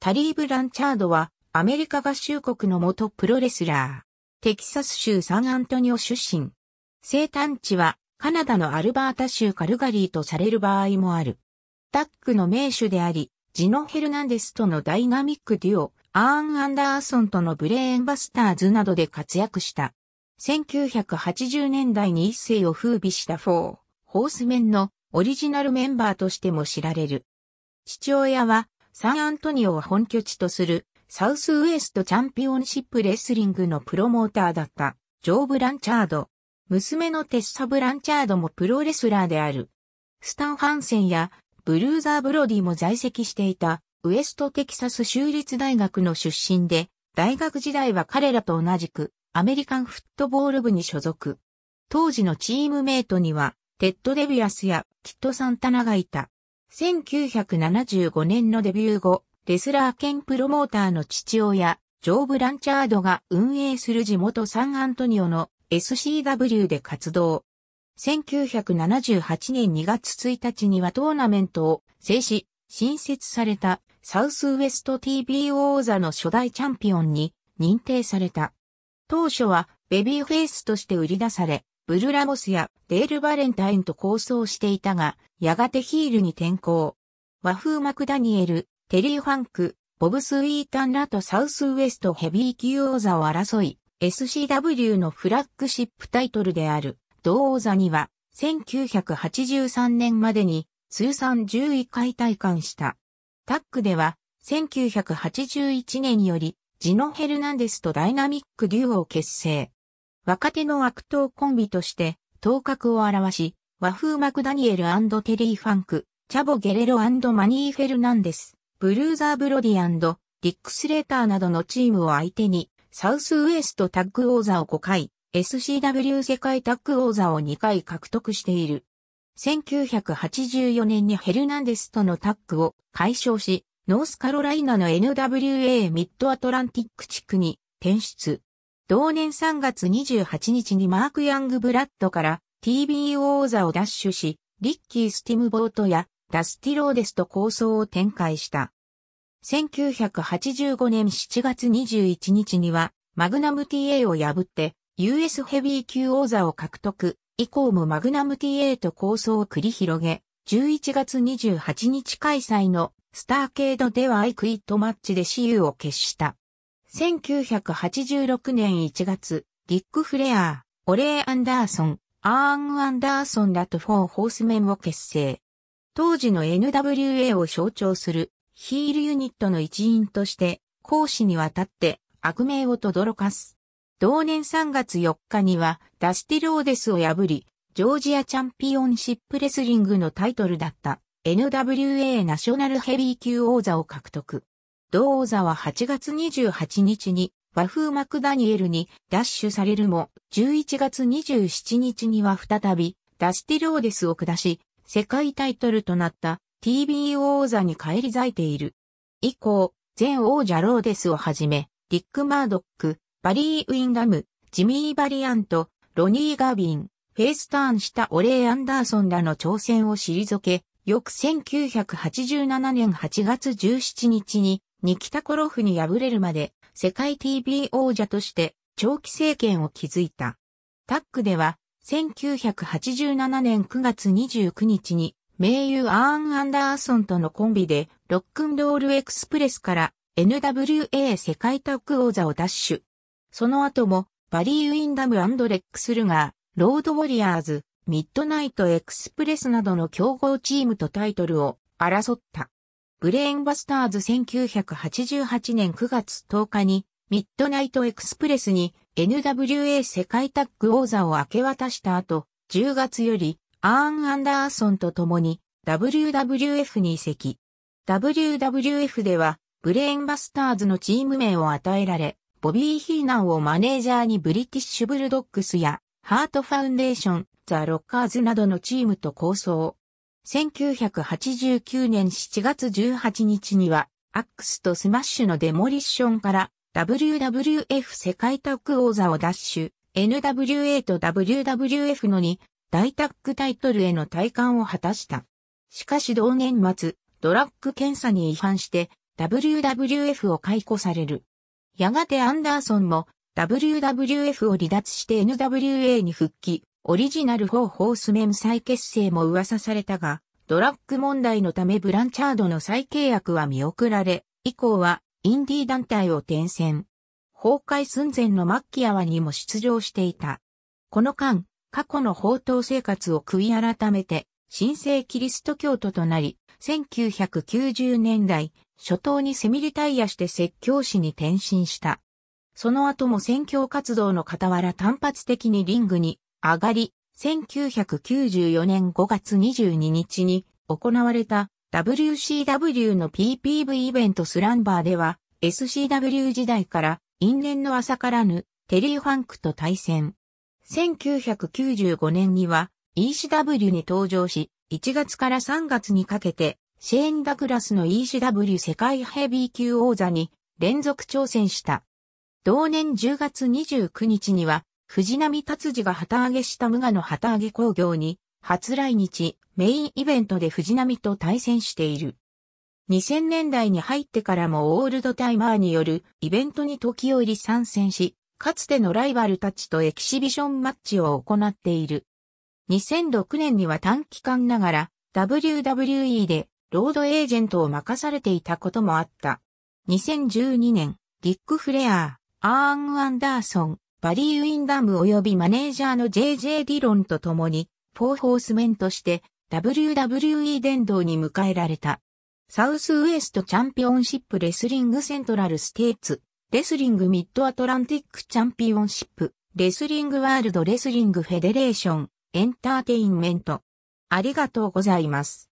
タリーブ・ランチャードはアメリカ合衆国の元プロレスラー。テキサス州サンアントニオ出身。生誕地はカナダのアルバータ州カルガリーとされる場合もある。タックの名手であり、ジノ・ヘルナンデスとのダイナミックデュオ、アーン・アンダーソンとのブレーンバスターズなどで活躍した。1980年代に一世を風靡したフォー、ホースメンのオリジナルメンバーとしても知られる。父親はサンアントニオを本拠地とするサウスウエストチャンピオンシップレスリングのプロモーターだったジョー・ブランチャード。娘のテッサ・ブランチャードもプロレスラーである。スタン・ハンセンやブルーザー・ブロディも在籍していたウエストテキサス州立大学の出身で、大学時代は彼らと同じくアメリカンフットボール部に所属。当時のチームメイトには、テッド・デビアスやキット・サンタナがいた。1975年のデビュー後、レスラー兼プロモーターの父親、ジョー・ブランチャードが運営する地元サンアントニオの SCW で活動。1978年2月1日にはトーナメントを制し、新設されたサウスウエスト TBO 座の初代チャンピオンに認定された。当初はベビーフェイスとして売り出され、ブル・ラモスやデール・バレンタインと構想していたが、やがてヒールに転向。和風マクダニエル、テリー・ファンク、ボブ・スイータンらとサウスウエストヘビー級王座を争い、SCW のフラッグシップタイトルである、同王座には、1983年までに、通算11回体感した。タックでは、1981年より、ジノ・ヘルナンデスとダイナミックデュオを結成。若手の悪党コンビとして頭角を現し、和風マクダニエルテリー・ファンク、チャボ・ゲレロマニー・フェルナンデス、ブルーザー・ブロディディック・スレーターなどのチームを相手に、サウスウエストタッグ王座を5回、SCW 世界タッグ王座を2回獲得している。1984年にヘルナンデスとのタッグを解消し、ノースカロライナの NWA ミッドアトランティック地区に転出。同年3月28日にマーク・ヤングブラッドから TBO 王座を奪取し、リッキー・スティムボートやダスティローデスと構想を展開した。1985年7月21日には、マグナム TA を破って、US ヘビー級王座を獲得、以降もマグナム TA と構想を繰り広げ、11月28日開催のスターケードではアイクイットマッチで私有を決した。1986年1月、ディック・フレアー、オレー・アンダーソン、アーン・アンダーソンらとフォー・ホースメンを結成。当時の NWA を象徴するヒールユニットの一員として、講師にわたって悪名を轟かす。同年3月4日にはダスティローデスを破り、ジョージアチャンピオンシップレスリングのタイトルだった NWA ナショナルヘビー級王座を獲得。同王座は8月28日に和風マクダニエルに奪取されるも、11月27日には再びダスティローデスを下し、世界タイトルとなった TBO 王座に返り咲いている。以降、前王者ローデスをはじめ、リック・マードック、バリー・ウィンダム、ジミー・バリアント、ロニー・ガビン、フェイスターンしたオレイ・アンダーソンらの挑戦を退け、翌1987年8月17日にニキタコロフに敗れるまで世界 TV 王者として長期政権を築いた。タックでは1987年9月29日に名優アーン・アンダーソンとのコンビでロックンロールエクスプレスから NWA 世界タッグ王座を奪取。その後もバリー・ウィンダムレックス・ルガー、ロード・ウォリアーズ、ミッドナイト・エクスプレスなどの競合チームとタイトルを争った。ブレーンバスターズ1988年9月10日に、ミッドナイトエクスプレスに NWA 世界タッグ王座を明け渡した後、10月よりアーン・アンダーソンと共に WWF に移籍。WWF では、ブレーンバスターズのチーム名を与えられ、ボビー・ヒーナンをマネージャーにブリティッシュ・ブルドックスや、ハート・ファウンデーション、ザ・ロッカーズなどのチームと構想。1989年7月18日には、アックスとスマッシュのデモリッションから WWF 世界タッグ王座を奪取、NWA と WWF の2大タッグタイトルへの体感を果たした。しかし同年末、ドラッグ検査に違反して WWF を解雇される。やがてアンダーソンも WWF を離脱して NWA に復帰、オリジナル4ホースメン再結成も噂されたが、ドラッグ問題のためブランチャードの再契約は見送られ、以降はインディー団体を転戦。崩壊寸前のマッキアワにも出場していた。この間、過去の報道生活を悔い改めて、新生キリスト教徒となり、1990年代、初頭にセミリタイヤして説教師に転身した。その後も宣教活動の傍ら単発的にリングに上がり、1994年5月22日に行われた WCW の PPV イベントスランバーでは SCW 時代から因縁の浅からぬテリー・ファンクと対戦。1995年には ECW に登場し、1月から3月にかけてシェーン・ダグラスの ECW 世界ヘビー級王座に連続挑戦した。同年10月29日には藤波達治が旗揚げした無我の旗揚げ工業に、初来日、メインイベントで藤波と対戦している。2000年代に入ってからもオールドタイマーによるイベントに時折参戦し、かつてのライバルたちとエキシビションマッチを行っている。2006年には短期間ながら WWE でロードエージェントを任されていたこともあった。2012年、ディック・フレアー、アーン・アンダーソン、バリー・ウィンダム及びマネージャーの JJ ディロンと共に、フォーホースメンとして WWE 殿堂に迎えられた。サウスウエストチャンピオンシップレスリングセントラルステーツ、レスリングミッドアトランティックチャンピオンシップ、レスリングワールドレスリングフェデレーション、エンターテインメント。ありがとうございます。